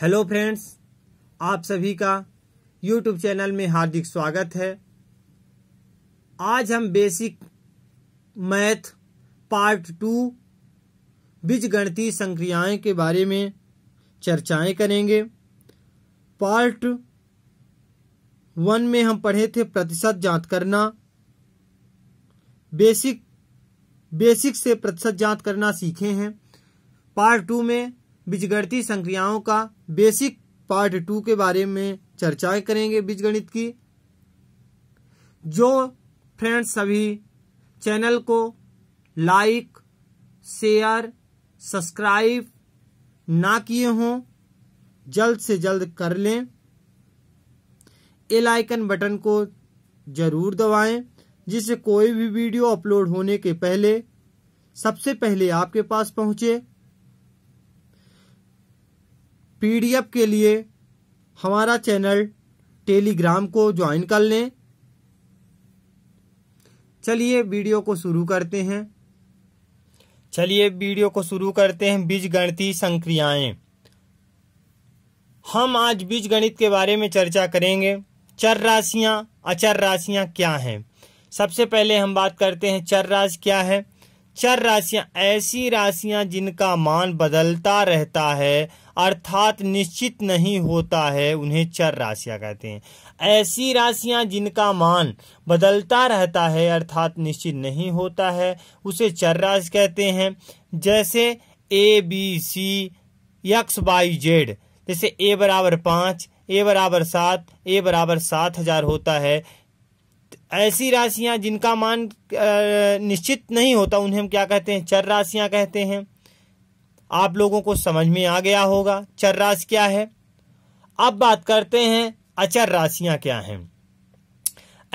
hello friends आप सभी का यूट्यूब चैनल में हार्दिक स्वागत है आज हम बेसिक मैथ पार्ट टू गणती संक्रियाएं के बारे में चर्चाएं करेंगे पार्ट वन में हम पढ़े थे प्रतिशत जांच करना बेसिक बेसिक से प्रतिशत जांच करना सीखे हैं पार्ट टू में बीजगणितीय संक्रियाओं का बेसिक पार्ट टू के बारे में चर्चा करेंगे बीजगणित की जो फ्रेंड्स सभी चैनल को लाइक शेयर सब्सक्राइब ना किए हों जल्द से जल्द कर लें एल आइकन बटन को जरूर दबाएं जिससे कोई भी वीडियो अपलोड होने के पहले सबसे पहले आपके पास पहुंचे पीडीएफ के लिए हमारा चैनल टेलीग्राम को ज्वाइन कर लें चलिए वीडियो को शुरू करते हैं चलिए वीडियो को शुरू करते हैं बीज गणती संक्रियाएं हम आज बीज गणित के बारे में चर्चा करेंगे चर राशियां अचर राशियां क्या हैं सबसे पहले हम बात करते हैं चर राशि क्या है चर राशियां ऐसी राशियां जिनका मान बदलता रहता है अर्थात निश्चित नहीं होता है उन्हें चर राशियां कहते हैं ऐसी राशियां जिनका मान बदलता रहता है अर्थात निश्चित नहीं होता है उसे चर राशि कहते हैं जैसे A B C X Y Z जैसे ए बराबर पाँच ए बराबर सात ए बराबर सात हजार होता है ऐसी राशियां जिनका मान निश्चित नहीं होता उन्हें हम क्या कहते हैं चर राशियां कहते हैं आप लोगों को समझ में आ गया होगा चर राशि क्या है अब बात करते हैं अचर राशियां क्या हैं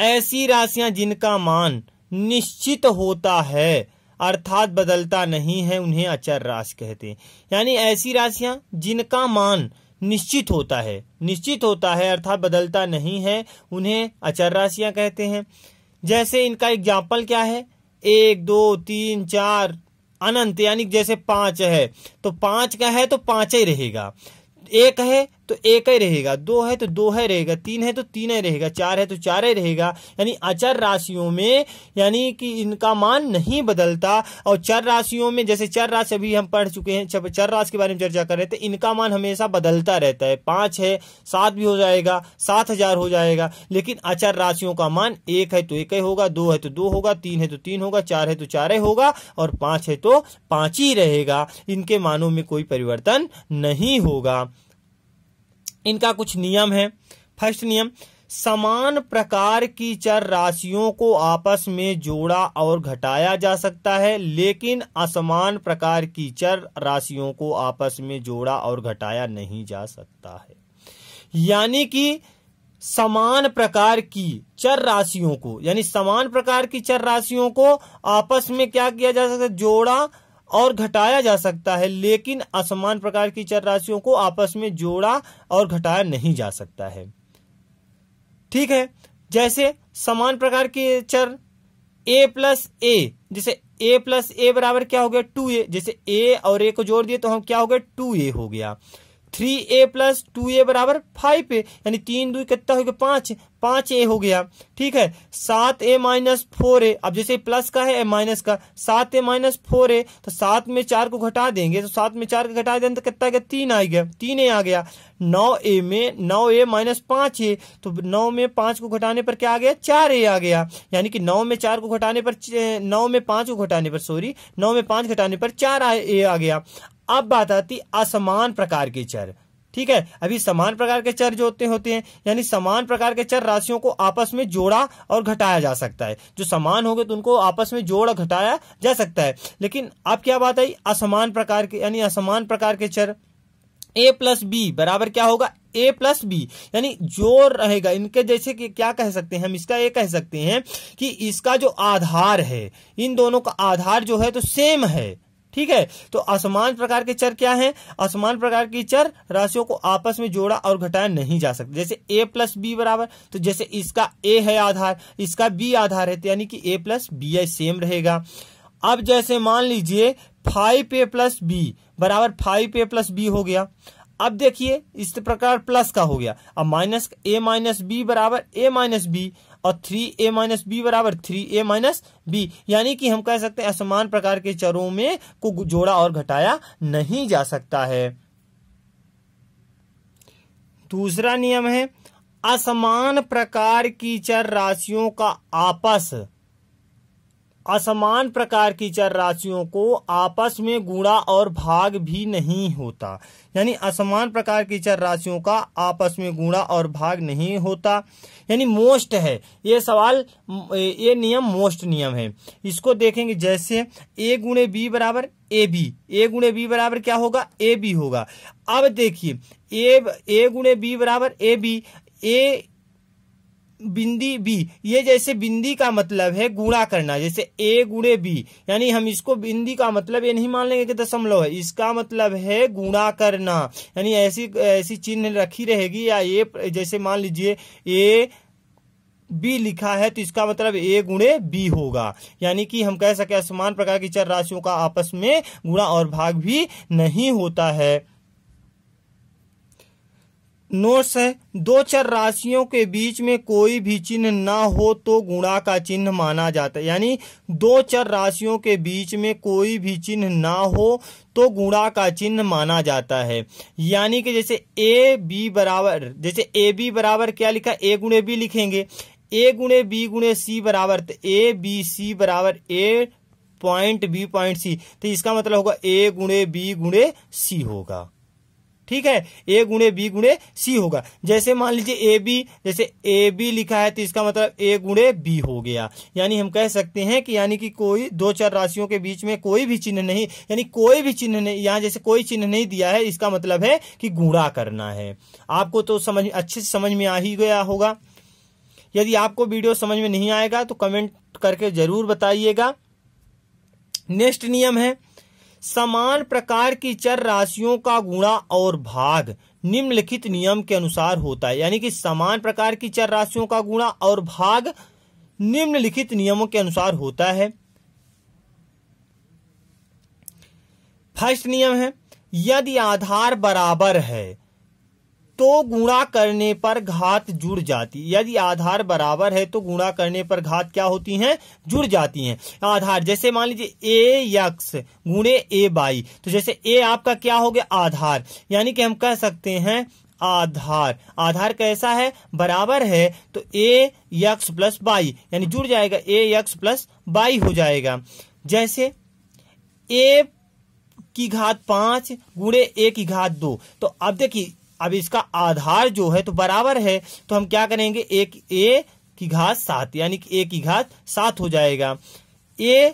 ऐसी राशियां जिनका मान निश्चित होता है अर्थात बदलता नहीं है उन्हें अचर राशि कहते हैं यानी ऐसी राशियां जिनका मान निश्चित होता है निश्चित होता है अर्थात बदलता नहीं है उन्हें अचर राशियां कहते हैं जैसे इनका एग्जाम्पल क्या है एक दो तीन चार अनंत यानी जैसे पांच है तो पांच का है तो पांच ही रहेगा एक है तो एक ही रहेगा दो है तो दो है रहेगा तीन है तो तीन ही रहेगा चार है तो चार ही रहेगा यानी अचर राशियों में यानी कि इनका मान नहीं बदलता और चर राशियों में जैसे चर राशि अभी हम पढ़ चुके हैं चर राशि के बारे में चर्चा कर रहे थे इनका मान हमेशा बदलता रहता है पांच है सात भी हो जाएगा सात हजार हो जाएगा लेकिन अचर राशियों का मान एक है तो एक ही होगा दो है तो दो होगा तीन है तो तीन होगा चार है तो चार ही होगा और पांच है तो पांच ही रहेगा इनके मानों में कोई परिवर्तन नहीं होगा इनका कुछ नियम है फर्स्ट नियम समान प्रकार की चर राशियों को आपस में जोड़ा और घटाया जा सकता है लेकिन असमान प्रकार की चर राशियों को आपस में जोड़ा और घटाया नहीं जा सकता है यानी कि समान प्रकार की चर राशियों को यानी समान प्रकार की चर राशियों को आपस में क्या किया जा सकता है जोड़ा और घटाया जा सकता है लेकिन असमान प्रकार की चर राशियों को आपस में जोड़ा और घटाया नहीं जा सकता है ठीक है जैसे समान प्रकार के चर ए प्लस ए जैसे ए प्लस ए बराबर क्या हो गया टू ए जैसे ए और ए को जोड़ दिए तो हम क्या हो गया टू ए हो गया three A plus two A बराबर फाइव ए यानी तीन दू कितना हो गया पांच पांच ए हो गया ठीक है सात ए माइनस फोर ए अब जैसे प्लस का है माइनस का सात ए माइनस फोर ए तो सात में चार को घटा देंगे तो सात में चार को घटा देंगे तो कितना गया तीन आ गया तीन ए आ गया नौ ए में नौ ए माइनस पांच ए तो नौ में पांच को घटाने पर क्या आ गया चार ए आ गया यानी कि नौ में चार को घटाने पर नौ में पांच को घटाने पर सॉरी नौ में पांच घटाने पर चार ए आ गया अब बात आती असमान प्रकार के चर ठीक है अभी समान प्रकार के चर जो होते होते हैं यानी समान प्रकार के चर राशियों को आपस में जोड़ा और घटाया जा सकता है जो समान होंगे तो उनको आपस में जोड़ा घटाया जा सकता है लेकिन अब क्या बात आई असमान प्रकार के यानी असमान प्रकार के चर ए प्लस बी बराबर क्या होगा ए प्लस बी यानी जो रहेगा इनके जैसे कि क्या कह सकते हैं हम इसका ये कह सकते हैं कि इसका जो आधार है इन दोनों का आधार जो है तो सेम है ठीक है तो असमान प्रकार के चर क्या है असमान प्रकार की चर राशियों को आपस में जोड़ा और घटाया नहीं जा सकता जैसे ए प्लस बी बराबर तो जैसे इसका ए है आधार इसका बी आधार है तो यानी कि A plus B I same रहेगा अब जैसे मान लीजिए फाइव ए प्लस बी बराबर फाइव ए प्लस बी हो गया अब देखिए इस प्रकार प्लस का हो गया अब माइनस ए माइनस बी बराबर ए माइनस बी और थ्री ए माइनस बी बराबर थ्री ए माइनस बी यानी कि हम कह सकते हैं असमान प्रकार के चरों में को जोड़ा और घटाया नहीं जा सकता है दूसरा नियम है असमान प्रकार की चर राशियों का आपस असमान प्रकार की चर राशियों को आपस में गुणा और भाग भी नहीं होता यानी असमान प्रकार की चर राशियों का आपस में गुणा और भाग नहीं होता यानी मोस्ट है ये सवाल ये नियम मोस्ट नियम है इसको देखेंगे जैसे ए गुणे बी बराबर ए बी ए गुणे बी बराबर क्या होगा ए बी होगा अब देखिए ए ए गुणे बी बराबर A B A bindi B ये जैसे बिंदी का मतलब है गुणा करना जैसे ए गुणे बी यानी हम इसको बिंदी का मतलब ये नहीं मान लेंगे कि दशमलव है इसका मतलब है गुणा करना यानी ऐसी ऐसी चिन्ह रखी रहेगी या ये जैसे मान लीजिए ए बी लिखा है तो इसका मतलब ए गुणे बी होगा यानी कि हम कह सके समान प्रकार की चर राशियों का आपस में गुणा और भाग भी नहीं होता है नोट्स है दो चर राशियों के बीच में कोई भी चिन्ह ना हो तो गुणा का चिन्ह माना जाता है यानी दो चर राशियों के बीच में कोई भी चिन्ह ना हो तो गुणा का चिन्ह माना जाता है यानी कि जैसे ए बी बराबर जैसे ए बी बराबर क्या लिखा ए गुणे बी लिखेंगे ए गुणे बी गुणे सी बराबर तो ए बी सी बराबर A point B point C तो इसका मतलब होगा ए गुणे बी गुणे सी होगा ठीक है ए गुणे बी गुणे सी होगा जैसे मान लीजिए ए बी जैसे ए बी लिखा है तो इसका मतलब ए गुणे बी हो गया यानी हम कह सकते हैं कि यानी कि कोई दो चार राशियों के बीच में कोई भी चिन्ह नहीं यानी कोई भी चिन्ह नहीं यहां जैसे कोई चिन्ह नहीं दिया है इसका मतलब है कि गुणा करना है आपको तो समझ अच्छे से समझ में आ ही गया होगा यदि आपको वीडियो समझ में नहीं आएगा तो कमेंट करके जरूर बताइएगा नेक्स्ट नियम है समान प्रकार की चर राशियों का गुणा और भाग निम्नलिखित नियम के अनुसार होता है यानी कि समान प्रकार की चर राशियों का गुणा और भाग निम्नलिखित नियमों के अनुसार होता है फर्स्ट नियम है यदि आधार बराबर है तो गुणा करने पर घात जुड़ जाती यदि आधार बराबर है तो गुणा करने पर घात क्या होती हैं जुड़ जाती हैं आधार जैसे मान लीजिए ए यक्स गुणे ए बाई तो जैसे ए आपका क्या हो गया आधार यानी कि हम कह सकते हैं आधार आधार कैसा है बराबर है तो ए यक्स प्लस बाई यानी जुड़ जाएगा ए यक्स प्लस बाई हो जाएगा जैसे ए की घात पांच गुणे ए की घात दो तो अब देखिए अब इसका आधार जो है तो बराबर है तो हम क्या करेंगे एक ए की घात सात यानी कि ए की घात सात हो जाएगा ए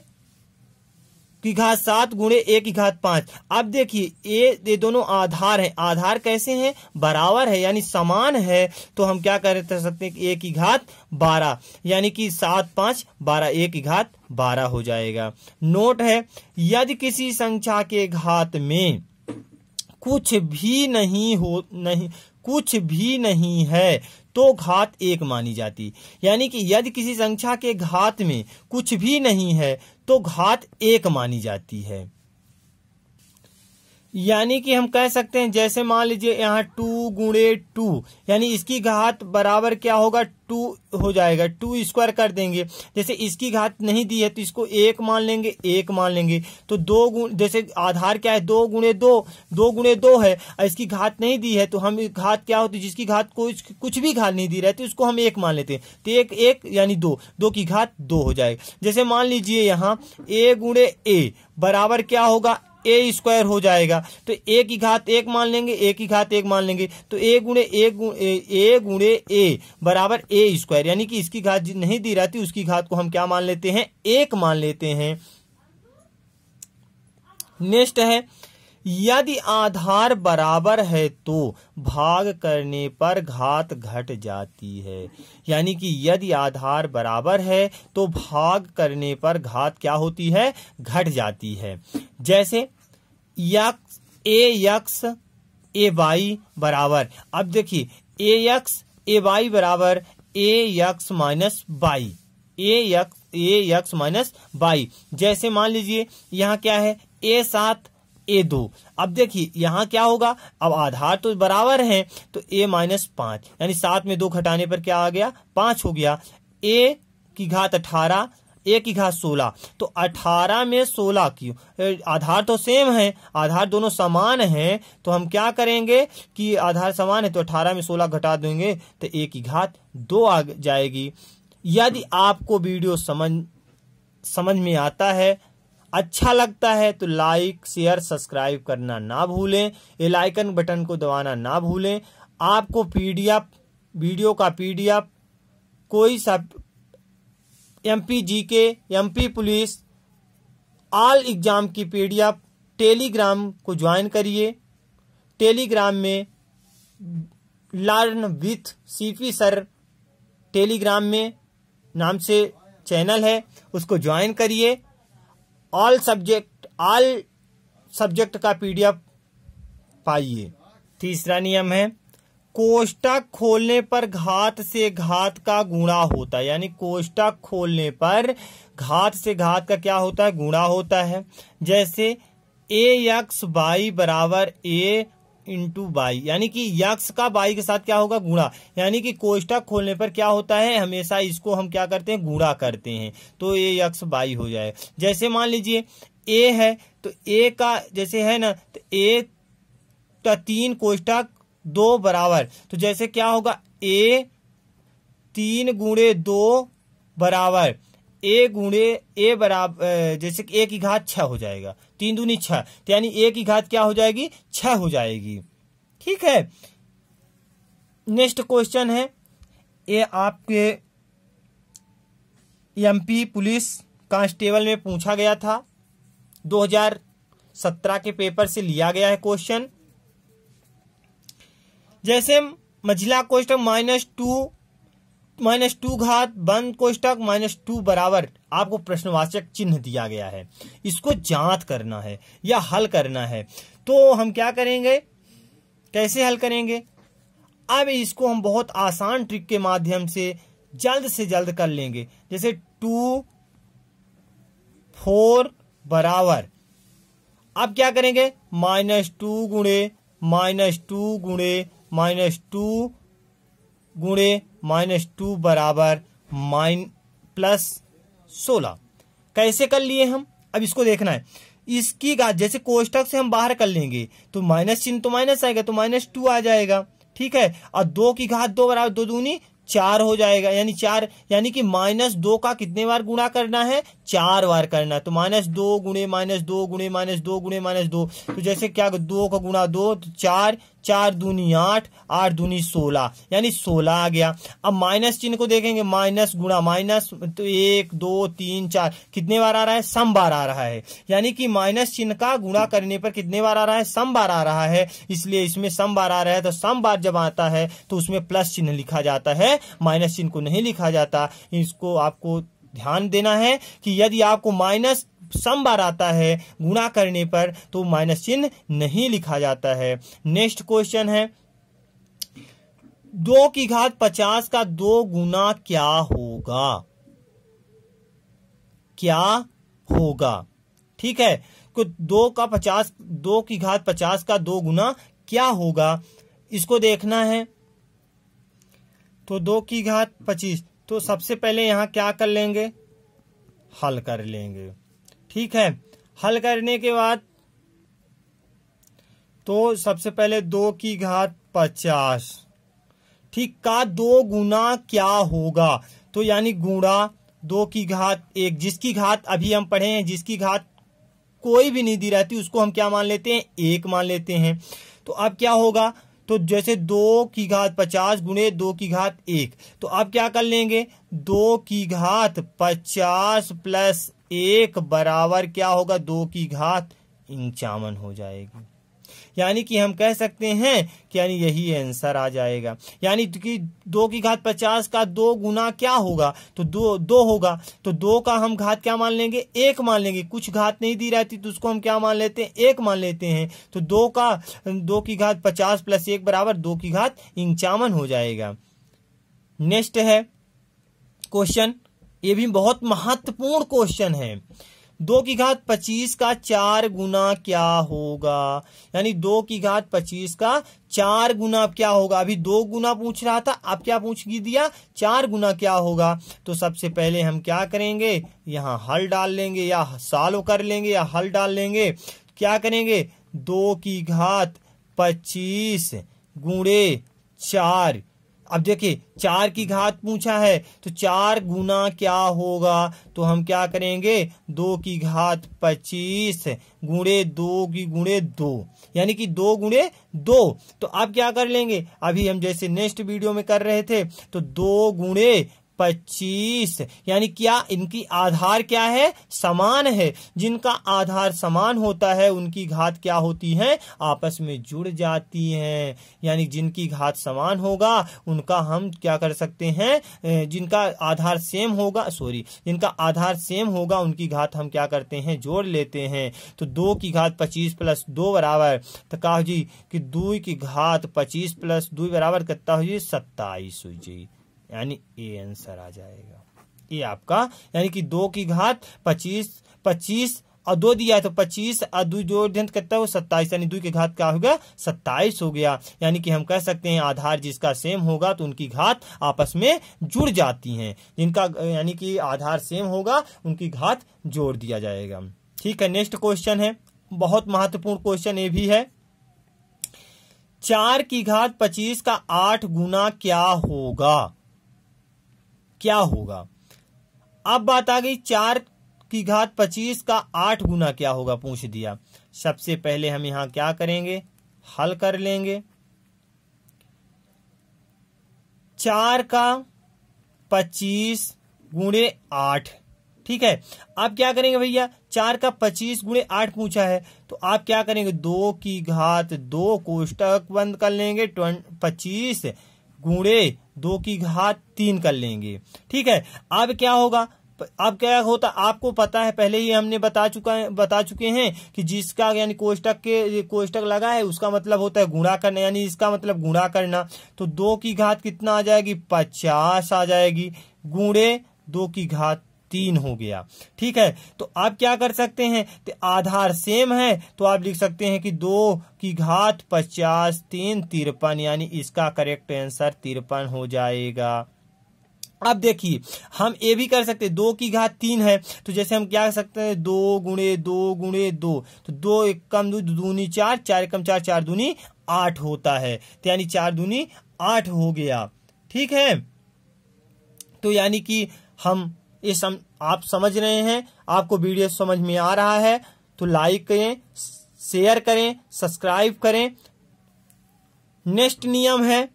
की घात सात गुणे ए की घात पांच अब देखिए ए ये दोनों आधार हैं आधार कैसे हैं बराबर है यानी समान है तो हम क्या कर सकते हैं ए की घात बारह यानी कि सात पांच बारह ए की घात बारह हो जाएगा नोट है यदि किसी संख्या के घात में कुछ भी नहीं हो नहीं कुछ भी नहीं है तो घात एक मानी जाती यानी कि यदि किसी संख्या के घात में कुछ भी नहीं है तो घात एक मानी जाती है यानी कि हम कह सकते हैं जैसे मान लीजिए यहाँ टू गुणे टू यानी इसकी घात बराबर क्या होगा टू हो जाएगा टू स्क्वायर कर देंगे जैसे इसकी घात नहीं दी है तो इसको एक मान लेंगे एक मान लेंगे तो दो गुण जैसे आधार क्या है दो गुणे दो दो गुणे दो है इसकी घात नहीं दी है तो हम घात क्या होती जिसकी घात को कुछ भी घात नहीं दी रहती तो उसको हम एक मान लेते हैं तो एक एक यानी दो दो की घात दो हो जाएगी जैसे मान लीजिए यहाँ ए गुणे ए बराबर क्या होगा ए स्क्वायर हो जाएगा तो ए की घात एक मान लेंगे ए की घात एक मान लेंगे तो ए गुणे ए गुणे ए बराबर ए स्क्वायर यानी कि इसकी घात नहीं दी रहती उसकी घात को हम क्या मान लेते हैं एक मान लेते हैं नेक्स्ट है यदि आधार बराबर है तो भाग करने पर घात घट जाती है यानी कि यदि आधार बराबर है तो भाग करने पर घात क्या होती है घट जाती है जैसे x a x a y बराबर अब देखिए ए यक्स ए वाई बराबर a x minus y a x a x minus y जैसे मान लीजिए यहाँ क्या है ए सात ए दो अब देखिए यहाँ क्या होगा अब आधार तो बराबर है तो ए माइनस पांच यानी सात में दो घटाने पर क्या आ गया पांच हो गया ए की घात अठारह ए की घात सोलह तो अठारह में सोलह क्यों आधार तो सेम है आधार दोनों समान हैं तो हम क्या करेंगे कि आधार समान है तो अठारह में सोलह घटा देंगे तो ए की घात दो आ जाएगी यदि आपको वीडियो समझ समझ में आता है अच्छा लगता है तो लाइक शेयर सब्सक्राइब करना ना भूलें ये लाइकन बटन को दबाना ना भूलें आपको पीडीएफ वीडियो का पीडीएफ कोई सा MP GK MP police all exam की पीडीएफ टेलीग्राम को ज्वाइन करिए टेलीग्राम में learn with CP sir Telegram में नाम से चैनल है उसको ज्वाइन करिए ऑल सब्जेक्ट ऑल सब्जेक्ट का पीडीएफ पाइए तीसरा नियम है कोष्टक खोलने पर घात से घात का गुणा होता है यानी कोष्टक खोलने पर घात से घात का क्या होता है गुणा होता है जैसे ए एक्स वाई बराबर ए इंटू बाई यानी कि यक्स का बाई के साथ क्या होगा गुणा यानी कि कोष्टक खोलने पर क्या होता है हमेशा इसको हम क्या करते हैं गुणा करते हैं तो ये यक्स बाई हो जाए जैसे मान लीजिए ए है तो ए का जैसे है ना तो ए का तीन कोष्टक दो बराबर तो जैसे क्या होगा ए तीन गुणे दो बराबर ए गुणे ए बराबर जैसे एक की घात छ हो जाएगा तीन दूनी छह यानी ए की घात क्या हो जाएगी छह हो जाएगी ठीक है नेक्स्ट क्वेश्चन है ये आपके एमपी पुलिस कांस्टेबल में पूछा गया था 2017 के पेपर से लिया गया है क्वेश्चन जैसे मझिला question minus two minus two घात बंद कोष्टक माइनस टू बराबर आपको प्रश्नवाचक चिन्ह दिया गया है इसको जांच करना है या हल करना है तो हम क्या करेंगे कैसे हल करेंगे अब इसको हम बहुत आसान ट्रिक के माध्यम से जल्द से जल्द कर लेंगे जैसे टू फोर बराबर अब क्या करेंगे माइनस टू गुणे माइनस टू गुणे माइनस टू गुणे माइनस टू बराबर माइन प्लस सोलह कैसे कर लिए हम अब इसको देखना है इसकी जैसे कोष्टक से हम बाहर कर लेंगे तो माइनस चिन्ह तो माइनस आएगा तो माइनस टू आ जाएगा ठीक है और दो की घात दो बराबर दो दूनी चार हो जाएगा यानी चार यानी कि माइनस दो का कितने बार गुणा करना है चार बार करना है तो माइनस दो गुणे माइनस दो गुणे माइनस दो गुणे माइनस दो तो जैसे क्या दो का गुणा दो तो चार चार दूनी आठ आठ दूनी सोलह यानी सोलह आ गया अब माइनस चिन्ह को देखेंगे माइनस गुणा माइनस तो एक दो तीन चार कितने बार आ रहा है सम बार आ रहा है यानी कि माइनस चिन्ह का गुणा करने पर कितने बार आ रहा है सम बार आ रहा है इसलिए इसमें सम बार आ रहा है तो सम बार जब आता है तो उसमें प्लस चिन्ह लिखा जाता है माइनस चिन्ह को नहीं लिखा जाता इसको आपको ध्यान देना है कि यदि आपको माइनस सम बार आता है गुणा करने पर तो माइनस चिन्ह नहीं लिखा जाता है नेक्स्ट क्वेश्चन है दो की घात पचास का दो गुना क्या होगा क्या होगा ठीक है तो दो का पचास दो की घात पचास का दो गुना क्या होगा इसको देखना है तो दो की घात पच्चीस तो सबसे पहले यहां क्या कर लेंगे हल कर लेंगे ठीक है हल करने के बाद तो सबसे पहले दो की घात पचास ठीक का दो गुना क्या होगा तो यानी गुणा दो की घात एक जिसकी घात अभी हम पढ़े हैं जिसकी घात कोई भी नहीं दी रहती उसको हम क्या मान लेते हैं एक मान लेते हैं तो अब क्या होगा तो जैसे दो की घात पचास गुणे दो की घात एक तो अब क्या कर लेंगे दो की घात पचास प्लस एक बराबर क्या होगा दो की घात इंचावन हो जाएगी यानी कि हम कह सकते हैं कि यानी यही आंसर आ जाएगा यानी कि दो की घात पचास का दो गुना क्या होगा तो दो दो होगा तो दो का हम घात क्या मान लेंगे एक मान लेंगे कुछ घात नहीं दी रहती तो उसको हम क्या मान लेते हैं एक मान लेते हैं तो दो का दो की घात पचास प्लस एक बराबर दो की घात इंचावन हो जाएगा नेक्स्ट है क्वेश्चन ये भी बहुत महत्वपूर्ण क्वेश्चन है दो की घात पच्चीस का चार गुना क्या होगा यानी दो की घात पच्चीस का चार गुना क्या होगा अभी दो गुना पूछ रहा था अब क्या पूछ दिया चार गुना क्या होगा तो सबसे पहले हम क्या करेंगे यहाँ हल डाल लेंगे या सालो कर लेंगे या हल डाल लेंगे क्या करेंगे दो की घात पच्चीस गुणे चार अब देखिए चार की घात पूछा है तो चार गुना क्या होगा तो हम क्या करेंगे दो की घात पच्चीस गुणे दो की गुणे दो यानी कि दो गुणे दो तो अब क्या कर लेंगे अभी हम जैसे नेक्स्ट वीडियो में कर रहे थे तो दो गुणे पच्चीस यानी क्या इनकी आधार क्या है समान है जिनका आधार समान होता है उनकी घात क्या होती है आपस में जुड़ जाती हैं यानी जिनकी घात समान होगा उनका हम क्या कर सकते हैं जिनका आधार सेम होगा सॉरी जिनका आधार सेम होगा उनकी घात हम क्या करते हैं जोड़ लेते हैं तो दो की घात पच्चीस प्लस दो बराबर तो कहा जी कि दो की घात पच्चीस प्लस दो बराबर कितना हो जी सत्ताईस हो जी यानी ए आंसर आ जाएगा ये आपका यानी कि दो की घात पच्चीस पच्चीस और दो दिया है तो पच्चीस और दो जो करता है वो सत्ताईस यानी दो की घात क्या हो गया सत्ताईस हो गया यानी कि हम कह सकते हैं आधार जिसका सेम होगा तो उनकी घात आपस में जुड़ जाती हैं जिनका यानी कि आधार सेम होगा उनकी घात जोड़ दिया जाएगा ठीक है नेक्स्ट क्वेश्चन है बहुत महत्वपूर्ण क्वेश्चन ये भी है चार की घात पच्चीस का आठ गुना क्या होगा क्या होगा अब बात आ गई चार की घात पच्चीस का आठ गुना क्या होगा पूछ दिया सबसे पहले हम यहां क्या करेंगे हल कर लेंगे चार का पच्चीस गुणे आठ ठीक है आप क्या करेंगे भैया चार का पच्चीस गुणे आठ पूछा है तो आप क्या करेंगे दो की घात दो कोष्टक बंद कर लेंगे पच्चीस गुणे दो की घात तीन कर लेंगे ठीक है अब क्या होगा अब क्या होता आपको पता है पहले ही हमने बता चुका है बता चुके हैं कि जिसका यानी कोष्टक के कोष्टक लगा है उसका मतलब होता है गुणा करना यानी इसका मतलब गुणा करना तो दो की घात कितना आ जाएगी पचास आ जाएगी गुणे दो की घात तीन हो गया ठीक है तो आप क्या कर सकते हैं तो आधार सेम है तो आप लिख सकते हैं कि दो की घात पचास तीन तिरपन यानी इसका करेक्ट आंसर तिरपन हो जाएगा अब देखिए हम ये भी कर सकते हैं दो की घात तीन है तो जैसे हम क्या कर सकते हैं दो गुणे दो गुणे दो तो दो एक कम दूनी चार चार कम चार चार दूनी आठ होता है तो यानी चार दूनी आठ हो गया ठीक है तो यानी कि हम ये सम, आप समझ रहे हैं आपको वीडियो समझ में आ रहा है तो लाइक करें शेयर करें सब्सक्राइब करें नेक्स्ट नियम है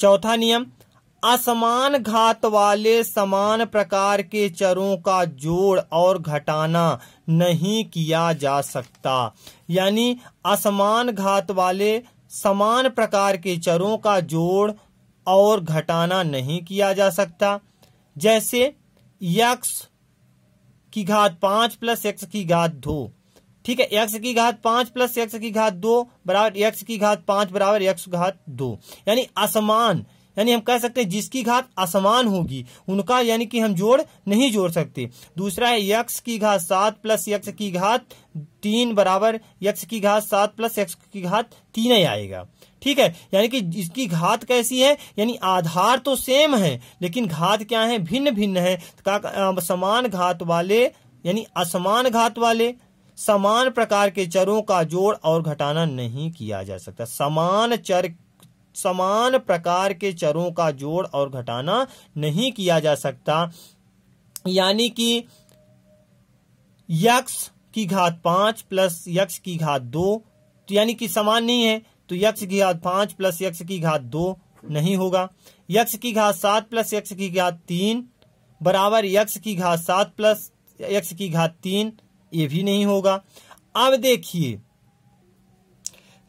चौथा नियम असमान घात वाले समान प्रकार के चरों का जोड़ और घटाना नहीं किया जा सकता यानी असमान घात वाले समान प्रकार के चरों का जोड़ और घटाना नहीं किया जा सकता जैसे यक्स की घात पांच प्लस एक्स की घात दो ठीक है एक्स की घात पांच प्लस एक्स की घात दो बराबर एक्स की घात पांच बराबर एक्स घात दो यानी असमान यानी हम कह सकते हैं जिसकी घात असमान होगी उनका यानी कि हम जोड़ नहीं जोड़ सकते दूसरा है यक्ष की घात सात प्लस यक्ष की घात तीन बराबर यक्ष की घात सात प्लस यक्ष की घात तीन ही आएगा ठीक है यानी कि इसकी घात कैसी है यानी आधार तो सेम है लेकिन घात क्या है भिन्न भिन्न है समान घात वाले यानी असमान घात वाले समान प्रकार के चरों का जोड़ और घटाना नहीं किया जा सकता समान चर समान प्रकार के चरों का जोड़ और घटाना नहीं किया जा सकता यानी कि यक्ष की घात पांच प्लस यक्ष की घात दो तो यानी कि समान नहीं है तो यक्ष की घात पांच प्लस यक्ष की घात दो नहीं होगा यक्ष की घात सात प्लस यक्ष की घात तीन बराबर यक्ष की घात सात प्लस यक्ष की घात तीन ये भी नहीं होगा अब देखिए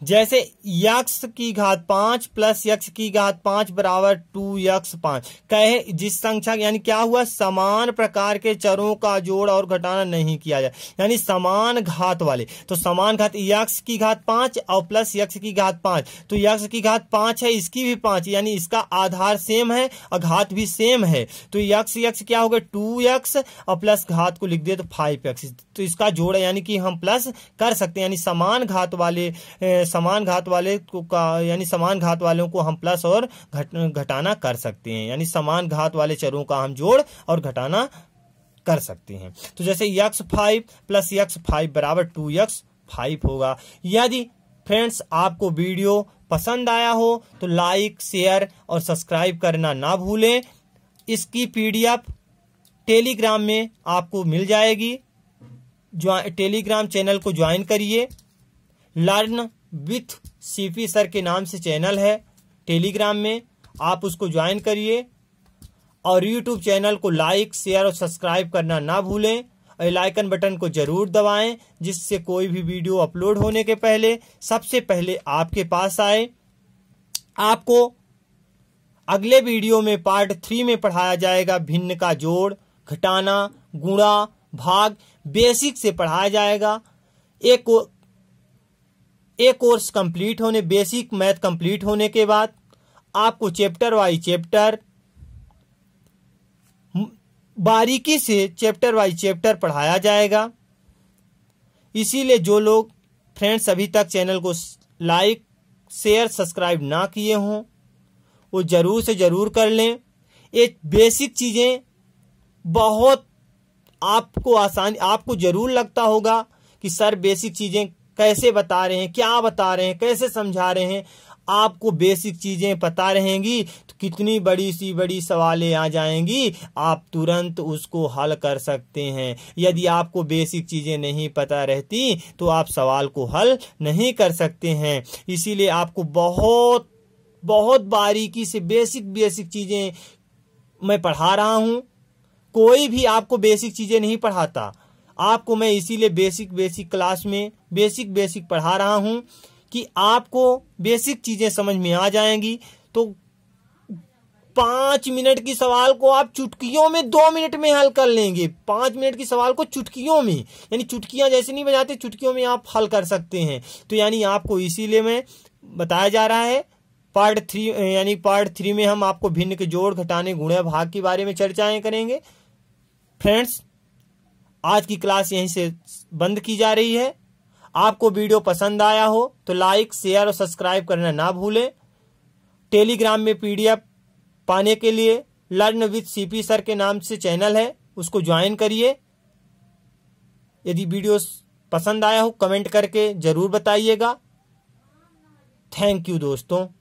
जैसे यक्ष की घात पांच प्लस यक्ष की घात पांच बराबर टू यक्ष पांच कहे जिस संख्या यानी क्या हुआ समान प्रकार के चरों का जोड़ और घटाना नहीं किया जाए यानी समान घात वाले तो समान घात यक्ष की घात पांच और प्लस यक्ष की घात पांच तो यक्ष की घात पांच है इसकी भी पांच यानी इसका आधार सेम है और घात भी सेम है तो यक्ष यक्ष क्या हो गया टू यक्स और प्लस घात को लिख दे तो फाइव यक्स तो इसका जोड़ यानी कि हम प्लस कर सकते हैं यानी समान घात वाले समान घात वाले को यानी समान घात वालों को हम प्लस और घट घटाना कर सकते हैं यानी समान घात वाले चरों का हम जोड़ और घटाना कर सकते हैं तो जैसे x five plus x five बराबर टू यक्स फाइव होगा यदि फ्रेंड्स आपको वीडियो पसंद आया हो तो लाइक शेयर और सब्सक्राइब करना ना भूलें इसकी पीडीएफ टेलीग्राम में आपको मिल जाएगी टेलीग्राम चैनल को ज्वाइन करिए लर्न विथ सीपी सर के नाम से चैनल है टेलीग्राम में आप उसको ज्वाइन करिए और यूट्यूब चैनल को लाइक शेयर और सब्सक्राइब करना ना भूलें और लाइकन बटन को जरूर दबाएं जिससे कोई भी वीडियो अपलोड होने के पहले सबसे पहले आपके पास आए आपको अगले वीडियो में पार्ट थ्री में पढ़ाया जाएगा भिन्न का जोड़ घटाना गुणा भाग बेसिक से पढ़ाया जाएगा एक ए कोर्स कंप्लीट होने बेसिक मैथ कंप्लीट होने के बाद आपको चैप्टर वाइज चैप्टर बारीकी से चैप्टर वाइज चैप्टर पढ़ाया जाएगा इसीलिए जो लोग फ्रेंड्स अभी तक चैनल को लाइक शेयर सब्सक्राइब ना किए हों वो ज़रूर से ज़रूर कर लें ये बेसिक चीज़ें बहुत आपको आसानी आपको ज़रूर लगता होगा कि सर बेसिक चीज़ें कैसे बता रहे हैं क्या बता रहे हैं कैसे समझा रहे हैं आपको बेसिक चीज़ें पता रहेंगी तो कितनी बड़ी सी बड़ी सवालें आ जाएंगी आप तुरंत उसको हल कर सकते हैं यदि आपको बेसिक चीज़ें नहीं पता रहती तो आप सवाल को हल नहीं कर सकते हैं इसीलिए आपको बहुत बहुत बारीकी से बेसिक बेसिक चीज़ें मैं पढ़ा रहा हूँ कोई भी आपको बेसिक चीज़ें नहीं पढ़ाता आपको मैं इसीलिए बेसिक बेसिक क्लास में बेसिक बेसिक पढ़ा रहा हूं कि आपको बेसिक चीज़ें समझ में आ जाएंगी तो पांच मिनट की सवाल को आप चुटकियों में दो मिनट में हल कर लेंगे पांच मिनट की सवाल को चुटकियों में यानी चुटकियां जैसे नहीं बजाते चुटकियों में आप हल कर सकते हैं तो यानी आपको इसीलिए मैं बताया जा रहा है पार्ट थ्री यानी पार्ट थ्री में हम आपको भिन्न के जोड़ घटाने गुणे भाग के बारे में चर्चाएं करेंगे फ्रेंड्स आज की क्लास यहीं से बंद की जा रही है आपको वीडियो पसंद आया हो तो लाइक शेयर और सब्सक्राइब करना ना भूलें टेलीग्राम में पीडीएफ पाने के लिए लर्न विद सीपी सर के नाम से चैनल है उसको ज्वाइन करिए यदि वीडियो पसंद आया हो कमेंट करके ज़रूर बताइएगा थैंक यू दोस्तों